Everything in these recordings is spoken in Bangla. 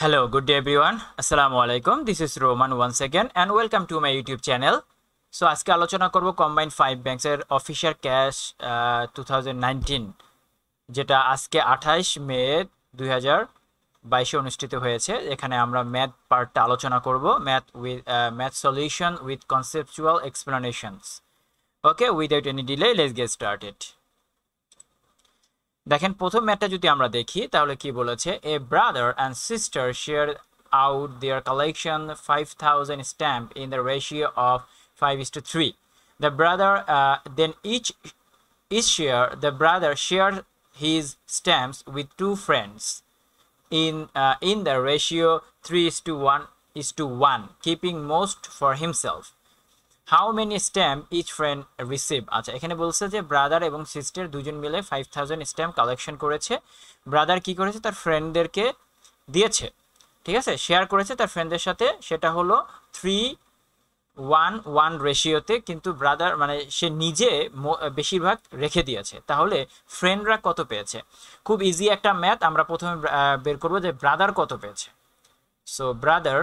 Hello, good day everyone. Assalamu alaikum. This is Roman once again and welcome to my YouTube channel. So আজকে আলোচনা করব কম্বাইন ফাইভ ব্যাংকসের অফিসিয়াল ক্যাশ টু যেটা আজকে আঠাইশ মে দুই বাইশে অনুষ্ঠিত হয়েছে এখানে আমরা ম্যাথ পার্টটা আলোচনা করব math with math solution with conceptual explanations okay without any delay let's get started দেখেন প্রথম ম্যাথটা যদি আমরা দেখি তাহলে কি বলেছে a brother and sister share out their collection five thousand stamp in the ratio of five is to three the brother then each each share the brother share his stamps with two friends in in the ratio three is to one is to one keeping most for himself how many stamp each friend receive আচ্ছা এখানে বলছে যে ব্রাদার এবং সিস্টার দুজন মিলে ফাইভ থাউজেন্ড স্ট্যাম্প কালেকশন করেছে ব্রাদার কি করেছে তার ফ্রেন্ডদেরকে দিয়েছে ঠিক আছে শেয়ার করেছে তার ফ্রেন্ডদের সাথে সেটা হলো থ্রি ওয়ান ওয়ান রেশিওতে কিন্তু ব্রাদার মানে সে নিজে বেশিরভাগ রেখে দিয়েছে তাহলে ফ্রেন্ডরা কত পেয়েছে খুব ইজি একটা ম্যাথ আমরা প্রথমে বের করবো যে ব্রাদার কত পেয়েছে so brother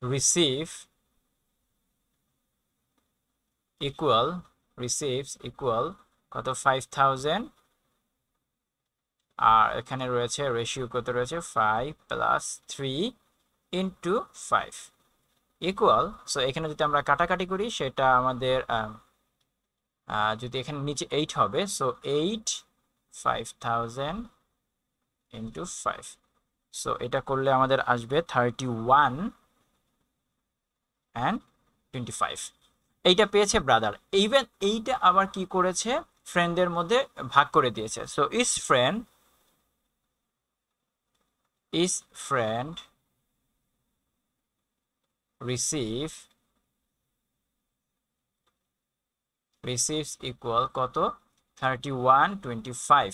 receive equal receives equal কত ফাইভ থাউজেন্ড আর এখানে রয়েছে রেশিও কত রয়েছে five plus three into five equal so এখানে যদি আমরা কাটাকাটি করি সেটা আমাদের যদি এখানে নিচে এইট হবে so eight five thousand into five so এটা করলে আমাদের আসবে thirty one and twenty five এইটা পেয়েছে ব্রাদার ইভেন এইটা আবার কি করেছে ফ্রেন্ডদের মধ্যে ভাগ করে দিয়েছে so each friend each friend receive receives equal কত thirty one twenty five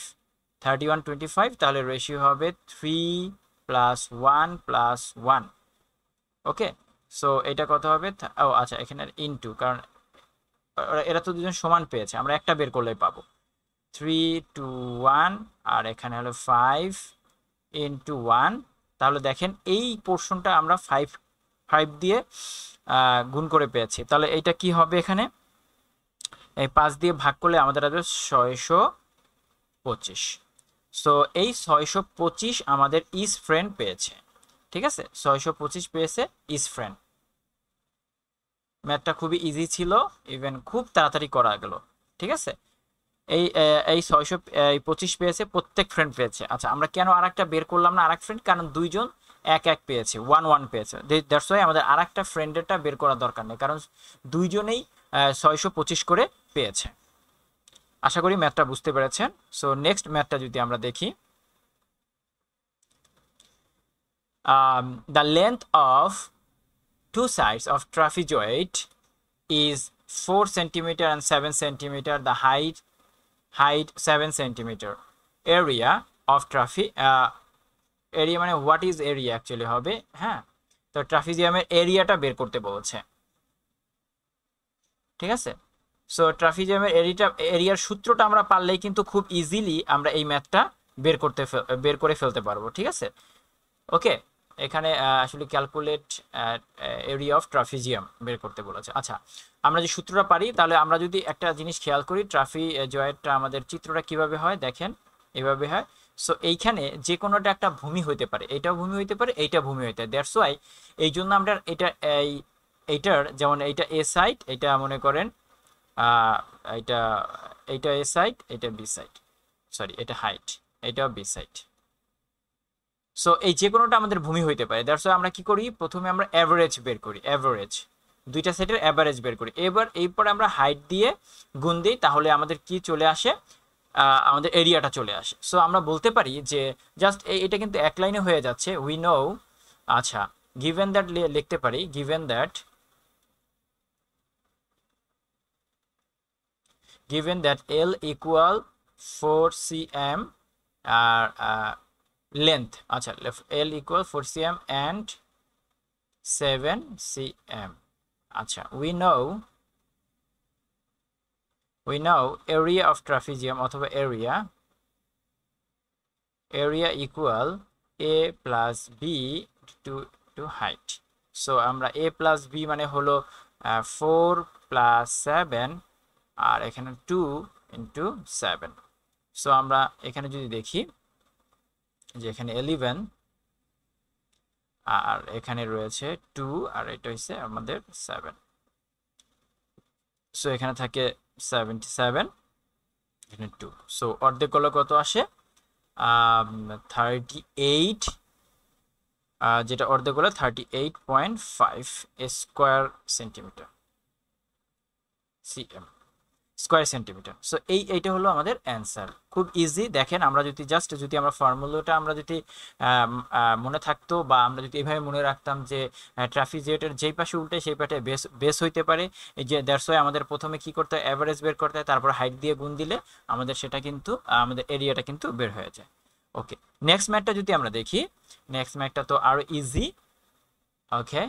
thirty one twenty five তাহলে রেশিও হবে three plus one plus one okay so এটা কত হবে ও আচ্ছা এখানে ইনটু কারণ এরা তো দুজন সমান পেয়েছে আমরা একটা বের করলেই পাবো থ্রি টু ওয়ান আর এখানে হলো ফাইভ ইনটু ওয়ান তাহলে দেখেন এই পোর্শনটা আমরা ফাইভ ফাইভ দিয়ে গুণ করে পেয়েছি তাহলে এইটা কি হবে এখানে এই পাঁচ দিয়ে ভাগ করলে আমাদের আসবে ছয়শো পঁচিশ সো এই ছয়শো পঁচিশ আমাদের ইস ফ্রেন্ড পেয়েছে ঠিক আছে ছয়শো পঁচিশ পেয়েছে ইস ফ্রেন্ড ম্যাথটা খুবই ইজি ছিল ইভেন খুব তাড়াতাড়ি করা গেল ঠিক আছে এই এই ছয়শো এই পঁচিশ পেয়েছে প্রত্যেক ফ্রেন্ড পেয়েছে আচ্ছা আমরা কেন আর একটা বের করলাম না আর এক ফ্রেন্ড কারণ দুইজন এক এক পেয়েছে ওয়ান ওয়ান পেয়েছে দ্যাটস ওয়াই আমাদের আর একটা ফ্রেন্ডেরটা বের করার দরকার নেই কারণ দুইজনেই ছয়শো পঁচিশ করে পেয়েছে আশা করি ম্যাথটা বুঝতে পেরেছেন সো নেক্সট ম্যাথটা যদি আমরা দেখি the length of two sides of trapezoid is 4 centimeter and 7 centimeter the height height 7 centimeter area of trafe uh, area মানে what is area actually হবে হ্যাঁ তো ট্রাফিজিয়ামের এরিয়াটা বের করতে বলছে ঠিক আছে সো ট্রাফিজিয়ামের এরিটা এরিয়ার সূত্রটা আমরা পারলেই কিন্তু খুব ইজিলি আমরা এই ম্যাথটা বের করতে বের করে ফেলতে পারবো ঠিক আছে ওকে এখানে আসলে ক্যালকুলেট এরিয়া অফ ট্রাফিজিয়াম বের করতে বলেছে আচ্ছা আমরা যে সূত্রটা পারি তাহলে আমরা যদি একটা জিনিস খেয়াল করি ট্রাফি জয়েরটা আমাদের চিত্রটা কিভাবে হয় দেখেন এভাবে হয় সো এইখানে যে কোনোটা একটা ভূমি হইতে পারে এটাও ভূমি হইতে পারে এইটা ভূমি হইতে পারে দ্যাটস ওয়াই এই জন্য আমরা এটা এই এইটার যেমন এইটা এ সাইট এটা মনে করেন এটা এইটা এ সাইট এটা বি সাইট সরি এটা হাইট এটাও বি সাইট সো এই যে কোনোটা আমাদের ভূমি হইতে পারে দ্যাটস আমরা কি করি প্রথমে আমরা অ্যাভারেজ বের করি অ্যাভারেজ দুইটা সেটের অ্যাভারেজ বের করি এবার এরপরে আমরা হাইট দিয়ে গুণ দিই তাহলে আমাদের কি চলে আসে আমাদের এরিয়াটা চলে আসে সো আমরা বলতে পারি যে জাস্ট এটা কিন্তু এক লাইনে হয়ে যাচ্ছে উই নো আচ্ছা গিভেন দ্যাট লিখতে পারি given that given that L equal four C M আর লেন্থ আচ্ছা L equal four C M and seven C M আচ্ছা we know we know area of trapezium অথবা area area equal A plus B two two height so আমরা এ প্লাস বি মানে হলো ফোর প্লাস সেভেন আর এখানে টু ইন্টু সেভেন সো আমরা এখানে যদি দেখি যে এখানে এলিভেন আর এখানে রয়েছে টু আর এটা হচ্ছে আমাদের সেভেন সো এখানে থাকে সেভেন্টি সেভেন এখানে টু সো অর্ধেক করলে কত আসে থার্টি এইট যেটা অর্ধেক হলো thirty eight point five square centimetre CM square centimetre so এই এইটা হলো আমাদের অ্যান্সার খুব ইজি দেখেন আমরা যদি জাস্ট যদি আমরা ফর্মুলাটা আমরা যদি মনে থাকতো বা আমরা যদি এভাবে মনে রাখতাম যে ট্রাফিক জেটের যেই পাশে উল্টে সেই পাশে বেস বেস হইতে পারে এই যে দ্যাটস ওয়াই আমাদের প্রথমে কি করতে হয় অ্যাভারেজ বের করতে হয় তারপর হাইট দিয়ে গুণ দিলে আমাদের সেটা কিন্তু আমাদের এরিয়াটা কিন্তু বের হয়ে যায় ওকে নেক্সট ম্যাটটা যদি আমরা দেখি নেক্সট ম্যাটটা তো আরও ইজি ওকে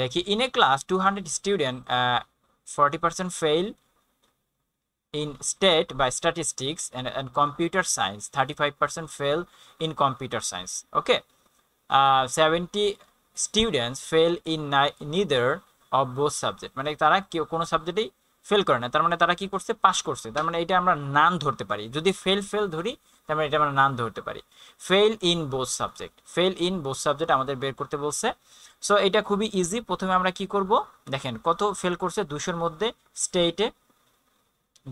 দেখি in a class two hundred student 40 percent fail in state by statistics and, and computer science 35 percent fail in computer science okay uh, 70 students fail in neither of both subject মানে তারা কেউ কোনো সাবজেক্টেই ফেল করে না তার মানে তারা কি করছে পাস করছে তার মানে এটা আমরা নান ধরতে পারি যদি ফেল ফেল ধরি আমরা মানে এটা আমরা নাম ধরতে পারি fail in both subject fail in both subject আমাদের বের করতে বলছে সো এটা খুবই ইজি প্রথমে আমরা কি করব দেখেন কত ফেল করছে দুশোর মধ্যে স্টেটে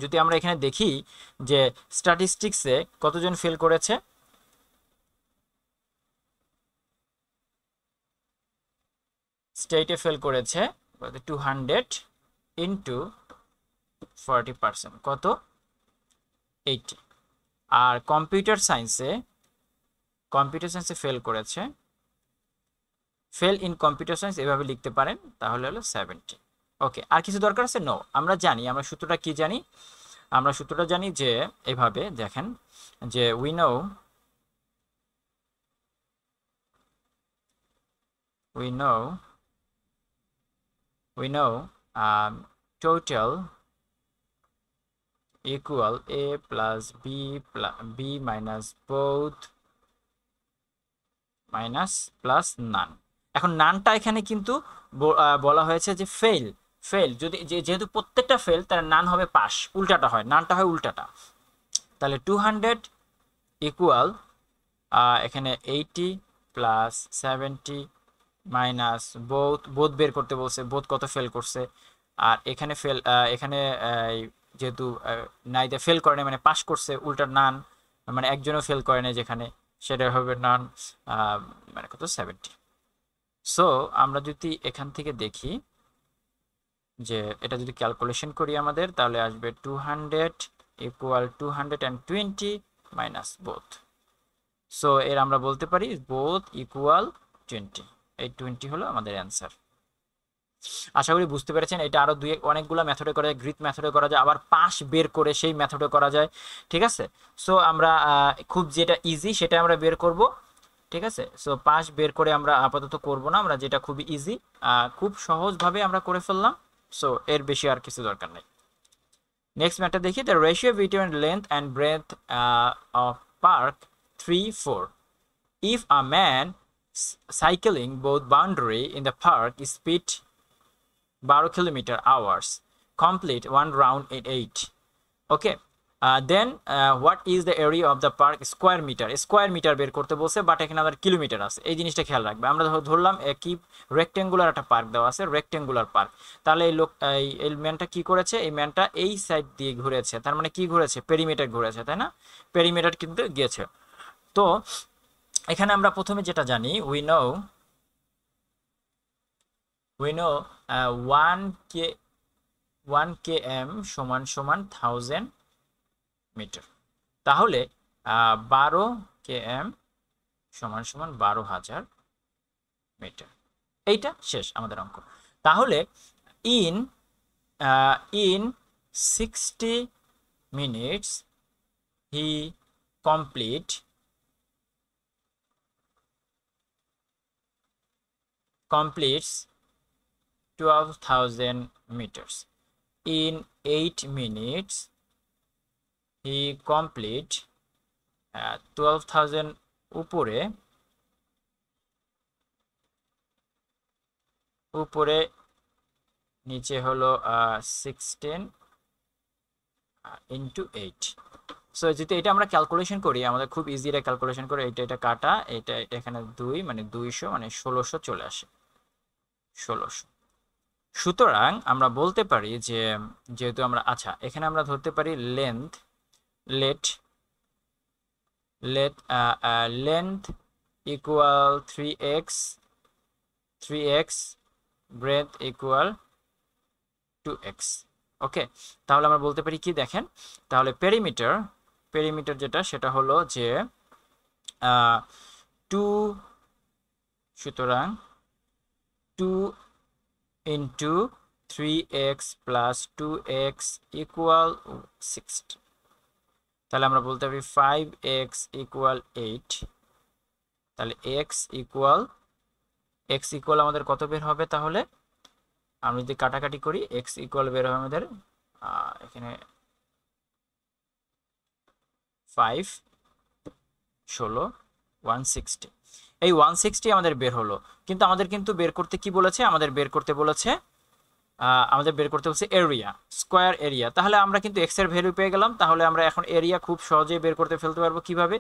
যদি আমরা এখানে দেখি যে স্ট্যাটিস্টিক্সে কতজন ফেল করেছে স্টেটে ফেল করেছে two hundred into forty percent কত এইটি আর কম্পিউটার সায়েন্সে কম্পিউটার সায়েন্সে ফেল করেছে ফেল ইন কম্পিউটার সায়েন্স এভাবে লিখতে পারেন তাহলে হলো সেভেন্টি ওকে আর কিছু দরকার আছে নো আমরা জানি আমরা সূত্রটা কি জানি আমরা সূত্রটা জানি যে এভাবে দেখেন যে we know we know we know um, equal a plus b plus b minus both minus plus নান এখন নানটা এখানে কিন্তু বলা হয়েছে যে ফেল ফেল যদি যেহেতু প্রত্যেকটা ফেল তার নান হবে পাস উল্টাটা হয় নানটা হয় উল্টাটা তাহলে টু হান্ড্রেড ইকুয়াল এখানে এইটি প্লাস সেভেন্টি মাইনাস বোধ বোধ বের করতে বলছে বোধ কত ফেল করছে আর এখানে ফেল এখানে যেহেতু নাইদা ফেল করে মানে পাশ করছে উল্টা নান মানে একজনও ফেল করে না যেখানে সেটা হবে নান মানে কত সেভেন্টি সো আমরা যদি এখান থেকে দেখি যে এটা যদি ক্যালকুলেশন করি আমাদের তাহলে আসবে two hundred equal to hundred and twenty minus both so এর আমরা বলতে পারি বোথ ইকুয়াল টোয়েন্টি এই টোয়েন্টি হলো আমাদের অ্যান্সার আশা করি বুঝতে পেরেছেন এটা আরও দুই অনেকগুলো মেথডে করা যায় গ্রিথ মেথডে করা যায় আবার পাশ বের করে সেই মেথডে করা যায় ঠিক আছে সো আমরা খুব যেটা ইজি সেটা আমরা বের করব ঠিক আছে সো পাশ বের করে আমরা আপাতত করব না আমরা যেটা খুবই ইজি খুব সহজভাবে আমরা করে ফেললাম সো এর বেশি আর কিছু দরকার নেই নেক্সট ম্যাটার দেখি the ratio between length and breadth of park three four if a man cycling both boundary in the park speed বারো kilometre hours complete one round in 8 okay uh, then uh, what is the area of the park square meter square meter বের করতে বলছে বাট এখানে আবার কিলোমিটার আছে এই জিনিসটা খেয়াল রাখবে আমরা ধরলাম কি রেক্টেঙ্গুলার একটা পার্ক দেওয়া আছে রেক্টেঙ্গুলার পার্ক তাহলে এই লোক এই ম্যানটা কি করেছে এই ম্যানটা এই সাইড দিয়ে ঘুরেছে তার মানে কি ঘুরেছে পেরিমিটার ঘুরেছে তাই না পেরিমিটার কিন্তু গিয়েছে তো এখানে আমরা প্রথমে যেটা জানি we know we know uh, 1 k 1 km সমান সমান 1000 মিটার তাহলে 12 uh, km সমান সমান 12000 মিটার এইটা শেষ আমাদের অঙ্ক তাহলে in in 60 minutes he complete completes 12,000 meters. In 8 minutes, he complete uh, 12,000 উপরে উপরে নিচে হলো সিক্সটিন ইন্টু এইট সো যদি এটা আমরা ক্যালকুলেশন করি আমাদের খুব ইজি এটা ক্যালকুলেশন করে এটা এটা কাটা এটা এটা এখানে দুই মানে দুইশো মানে ষোলোশো চলে আসে ষোলোশো সুতরাং আমরা বলতে পারি যে যেহেতু আমরা আচ্ছা এখানে আমরা ধরতে পারি length let let length equal three x three x breadth equal two x okay তাহলে আমরা বলতে পারি কি দেখেন তাহলে পেরিমিটার পেরিমিটার যেটা সেটা হলো যে টু সুতরাং two into three x plus two x equal sixty তাহলে আমরা বলতে পারি ফাইভ এক্স ইকুয়াল এইট তাহলে এক্স ইকুয়াল এক্স ইকুয়াল আমাদের কত বের হবে তাহলে আমরা যদি কাটাকাটি করি এক্স ইকুয়াল বের হবে আমাদের এখানে ফাইভ ষোলো ওয়ান সিক্সটি এই ওয়ান সিক্সটি আমাদের বের হলো কিন্তু আমাদের কিন্তু বের করতে কি বলেছে আমাদের বের করতে বলেছে আমাদের বের করতে হচ্ছে এরিয়া স্কোয়ার এরিয়া তাহলে আমরা কিন্তু এক্স এর ভ্যালু পেয়ে গেলাম তাহলে আমরা এখন এরিয়া খুব সহজে বের করতে ফেলতে পারবো কিভাবে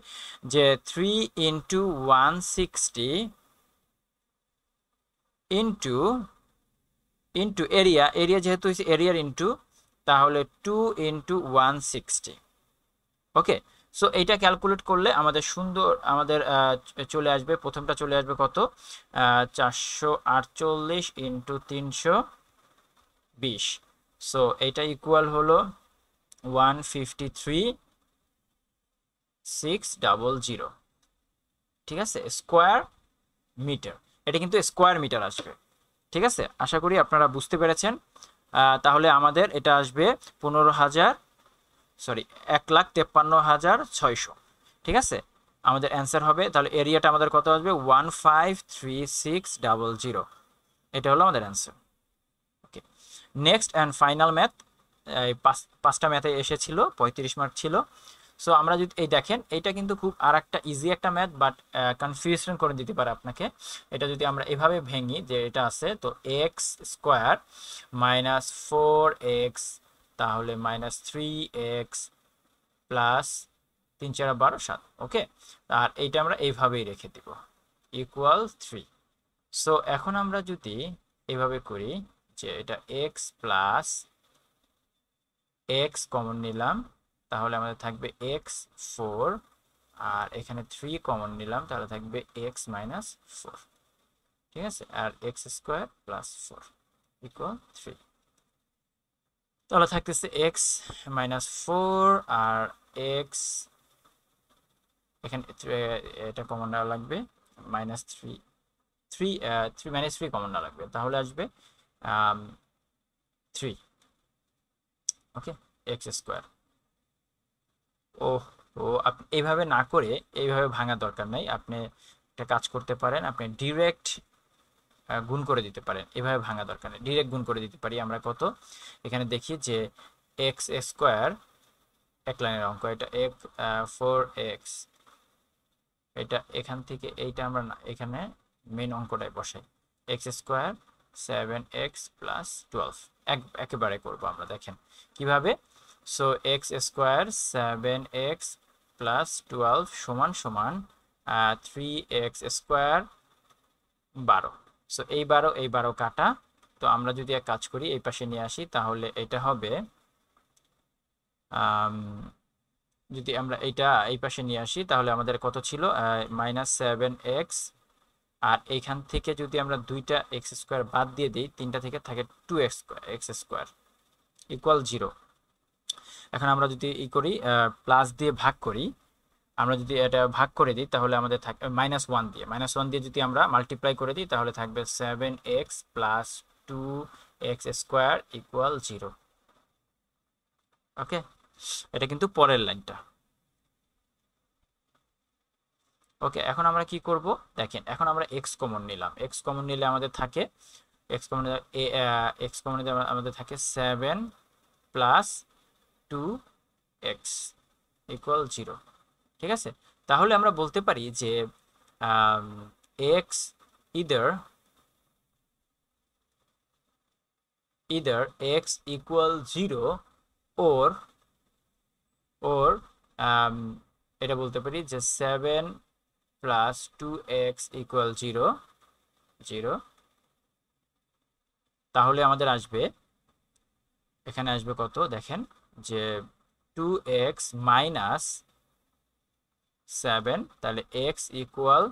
যে three into one sixty into into area area যেহেতু হচ্ছে এরিয়ার ইন্টু তাহলে two into one sixty okay so এইটা ক্যালকুলেট করলে আমাদের সুন্দর আমাদের চলে আসবে প্রথমটা চলে আসবে কত চারশো আটচল্লিশ ইন্টু তিনশো বিশ সো এটা ইকুয়াল হলো one fifty three six double zero ঠিক আছে স্কোয়ার মিটার এটা কিন্তু স্কোয়ার মিটার আসবে ঠিক আছে আশা করি আপনারা বুঝতে পেরেছেন তাহলে আমাদের এটা আসবে পনেরো হাজার সরি এক লাখ তেপ্পান্ন হাজার ছয়শো ঠিক আছে আমাদের অ্যান্সার হবে তাহলে এরিয়াটা আমাদের কত আসবে one five three six double zero এটা হলো আমাদের answer okay next and final math এই পাঁচটা ম্যাথে এসেছিল পঁয়ত্রিশ মার্ক ছিল সো আমরা যদি এই দেখেন এটা কিন্তু খুব আর একটা ইজি একটা ম্যাথ বাট কনফিউশন করে দিতে পারে আপনাকে এটা যদি আমরা এভাবে ভেঙি যে এটা আছে তো x square minus four x তাহলে মাইনাস থ্রি এক্স প্লাস তিন চার বারো সাত ওকে আর এইটা আমরা এইভাবেই রেখে দিব ইকুয়াল থ্রি সো এখন আমরা যদি এভাবে করি যে এটা এক্স প্লাস এক্স কমন নিলাম তাহলে আমাদের থাকবে এক্স ফোর আর এখানে থ্রি কমন নিলাম তাহলে থাকবে এক্স মাইনাস ফোর ঠিক আছে আর x square plus four equal three তাহলে থাকতেছে এক্স মাইনাস ফোর আর এক্স এখানে এটা কমন নেওয়া লাগবে minus three three three minus three common না লাগবে তাহলে আসবে থ্রি ওকে এক্স স্কোয়ার ও ও আপনি এইভাবে না করে এইভাবে ভাঙার দরকার নাই আপনি একটা কাজ করতে পারেন আপনি ডিরেক্ট গুণ করে দিতে পারেন এভাবে ভাঙা দরকার নেই ডিরেক্ট গুণ করে দিতে পারি আমরা কত এখানে দেখি যে এক্স স্কোয়ার এক লাইনের অঙ্ক এটা এক ফোর এক্স এটা এখান থেকে এইটা আমরা না এখানে মেন অঙ্কটায় বসাই x square seven x plus twelve এক একেবারে করবো আমরা দেখেন কিভাবে so x square seven x plus twelve সমান সমান থ্রি এক্স স্কোয়ার বারো সো এই বারো এই বারো কাটা তো আমরা যদি এক কাজ করি এই পাশে নিয়ে আসি তাহলে এটা হবে যদি আমরা এটা এই পাশে নিয়ে আসি তাহলে আমাদের কত ছিল মাইনাস সেভেন এক্স আর এইখান থেকে যদি আমরা দুইটা এক্স স্কোয়ার বাদ দিয়ে দিই তিনটা থেকে থাকে two x x square equal zero এখন আমরা যদি ই করি প্লাস দিয়ে ভাগ করি আমরা যদি এটা ভাগ করে দিই তাহলে আমাদের থাকবে মাইনাস ওয়ান দিয়ে মাইনাস ওয়ান দিয়ে যদি আমরা মাল্টিপ্লাই করে দিই তাহলে থাকবে seven x plus two x square equal zero okay এটা কিন্তু পরের লাইনটা ওকে এখন আমরা কি করব দেখেন এখন আমরা এক্স কমন নিলাম এক্স কমন নিলে আমাদের থাকে এক্স কমন এক্স কমন আমাদের থাকে seven plus two x equal zero ঠিক আছে তাহলে আমরা বলতে পারি যে x either either x equal zero or or এটা বলতে পারি যে seven plus two x equal zero zero তাহলে আমাদের আসবে এখানে আসবে কত দেখেন যে টু এক্স মাইনাস সেভেন তাহলে x equal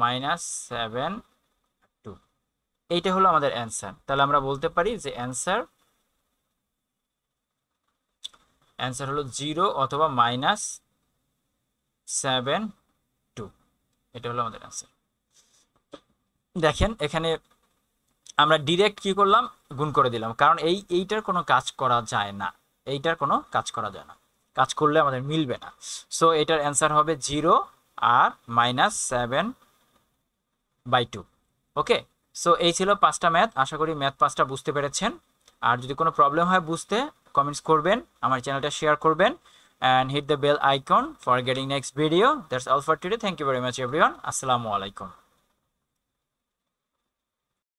minus seven two এইটা হলো আমাদের অ্যান্সার তাহলে আমরা বলতে পারি যে অ্যান্সার অ্যান্সার হলো জিরো অথবা মাইনাস সেভেন টু এটা হলো আমাদের অ্যান্সার দেখেন এখানে আমরা ডিরেক্ট কি করলাম গুণ করে দিলাম কারণ এই এইটার কোনো কাজ করা যায় না এইটার কোনো কাজ করা যায় না কাজ করলে আমাদের মিলবে না সো এটার অ্যান্সার হবে জিরো আর minus seven by two okay so এই ছিল পাঁচটা ম্যাথ আশা করি ম্যাথ পাঁচটা বুঝতে পেরেছেন আর যদি কোনো প্রবলেম হয় বুঝতে কমেন্টস করবেন আমার চ্যানেলটা শেয়ার করবেন and hit the bell icon for getting next video that's all for today thank you very much everyone আসসালামু আলাইকুম